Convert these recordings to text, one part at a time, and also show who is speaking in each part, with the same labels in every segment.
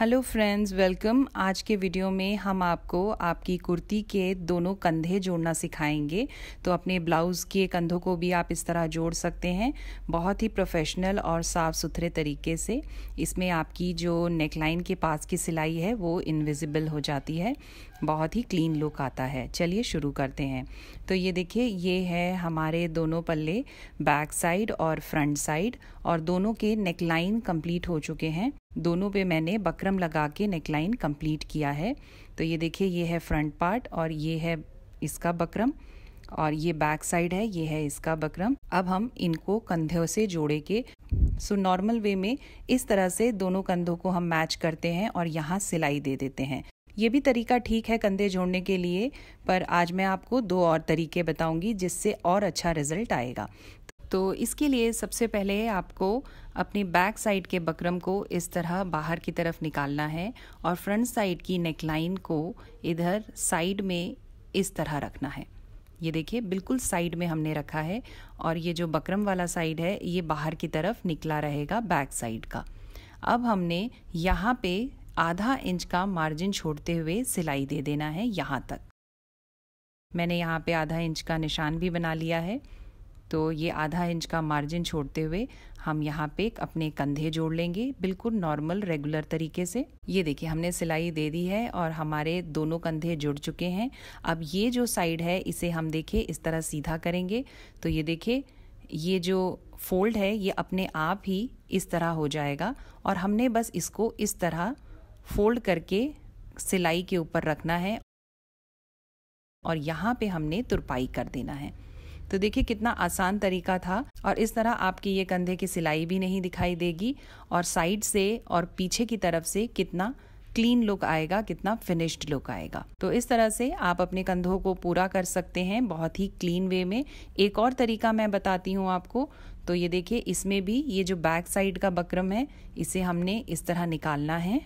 Speaker 1: hello friends welcome आज के video में हम आपको आपकी कुर्ती के दोनों कंधे जोड़ना सिखाएंगे तो अपने ब्लाउज़ के कंधों को भी आप इस तरह जोड़ सकते हैं बहुत ही प्रोफेशनल और साफ़ सुथरे तरीके से इसमें आपकी जो नेकलाइन के पास की सिलाई है वो इनविजिबल हो जाती है बहुत ही क्लीन लुक आता है चलिए शुरू करते हैं तो ये देखिए ये है हमारे दोनों पल्ले बैक साइड और फ्रंट साइड और दोनों के नेकलाइन कंप्लीट हो चुके हैं दोनों पे मैंने बकरम लगा के नेकलाइन कंप्लीट किया है तो ये देखिए ये है फ्रंट पार्ट और ये है इसका बकरम और ये बैक साइड है ये है इसका बकरम अब हम इनको कंधों से जोड़े के सो नॉर्मल वे में इस तरह से दोनों कंधों को हम मैच करते हैं और यहाँ सिलाई दे देते हैं ये भी तरीका ठीक है कंधे जोड़ने के लिए पर आज मैं आपको दो और तरीके बताऊंगी जिससे और अच्छा रिजल्ट आएगा तो इसके लिए सबसे पहले आपको अपनी बैक साइड के बकरम को इस तरह बाहर की तरफ निकालना है और फ्रंट साइड की नेकलाइन को इधर साइड में इस तरह रखना है ये देखिए बिल्कुल साइड में हमने रखा है और ये जो बकरम वाला साइड है ये बाहर की तरफ निकला रहेगा बैक साइड का अब हमने यहाँ पे आधा इंच का मार्जिन छोड़ते हुए सिलाई दे देना है यहाँ तक मैंने यहाँ पे आधा इंच का निशान भी बना लिया है तो ये आधा इंच का मार्जिन छोड़ते हुए हम यहाँ पे अपने कंधे जोड़ लेंगे बिल्कुल नॉर्मल रेगुलर तरीके से ये देखिए हमने सिलाई दे दी है और हमारे दोनों कंधे जुड़ चुके हैं अब ये जो साइड है इसे हम देखिए इस तरह सीधा करेंगे तो ये देखिए ये जो फोल्ड है ये अपने आप ही इस तरह हो जाएगा और हमने बस इसको इस तरह फोल्ड करके सिलाई के ऊपर रखना है और यहाँ पे हमने तुरपाई कर देना है तो देखिए कितना आसान तरीका था और इस तरह आपकी ये कंधे की सिलाई भी नहीं दिखाई देगी और साइड से और पीछे की तरफ से कितना क्लीन लुक आएगा कितना फिनिश्ड लुक आएगा तो इस तरह से आप अपने कंधों को पूरा कर सकते हैं बहुत ही क्लीन वे में एक और तरीका मैं बताती हूँ आपको तो ये देखिए इसमें भी ये जो बैक साइड का बकरम है इसे हमने इस तरह निकालना है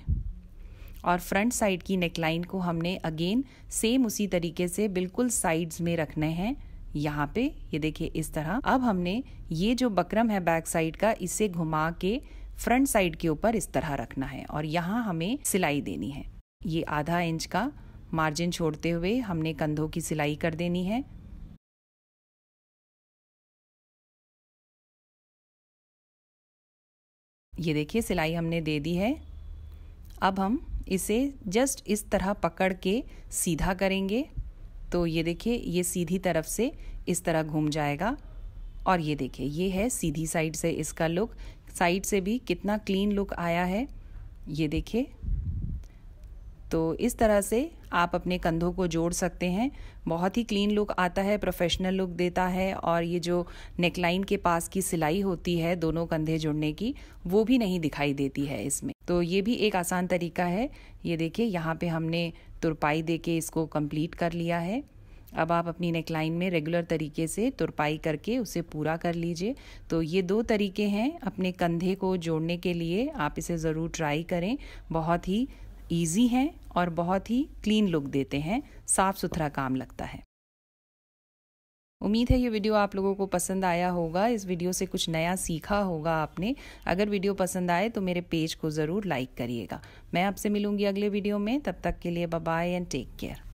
Speaker 1: और फ्रंट साइड की नेकलाइन को हमने अगेन सेम उसी तरीके से बिल्कुल साइड्स में रखने हैं यहाँ पे ये देखिए इस तरह अब हमने ये जो बकरम है बैक साइड का इसे घुमा के फ्रंट साइड के ऊपर इस तरह रखना है और यहाँ हमें सिलाई देनी है ये आधा इंच का मार्जिन छोड़ते हुए हमने कंधों की सिलाई कर देनी है ये देखिए सिलाई हमने दे दी है अब हम इसे जस्ट इस तरह पकड़ के सीधा करेंगे तो ये देखिए ये सीधी तरफ से इस तरह घूम जाएगा और ये देखिए ये है सीधी साइड से इसका लुक साइड से भी कितना क्लीन लुक आया है ये देखिए तो इस तरह से आप अपने कंधों को जोड़ सकते हैं बहुत ही क्लीन लुक आता है प्रोफेशनल लुक देता है और ये जो नेकलाइन के पास की सिलाई होती है दोनों कंधे जुड़ने की वो भी नहीं दिखाई देती है इसमें तो ये भी एक आसान तरीका है ये देखिए यहाँ पे हमने तुरपाई देके इसको कंप्लीट कर लिया है अब आप अपनी नेकलाइन में रेगुलर तरीके से तुरपाई करके उसे पूरा कर लीजिए तो ये दो तरीके हैं अपने कंधे को जोड़ने के लिए आप इसे ज़रूर ट्राई करें बहुत ही ईजी हैं और बहुत ही क्लीन लुक देते हैं साफ़ सुथरा काम लगता है उम्मीद है ये वीडियो आप लोगों को पसंद आया होगा इस वीडियो से कुछ नया सीखा होगा आपने अगर वीडियो पसंद आए तो मेरे पेज को ज़रूर लाइक करिएगा मैं आपसे मिलूंगी अगले वीडियो में तब तक के लिए बाय एंड टेक केयर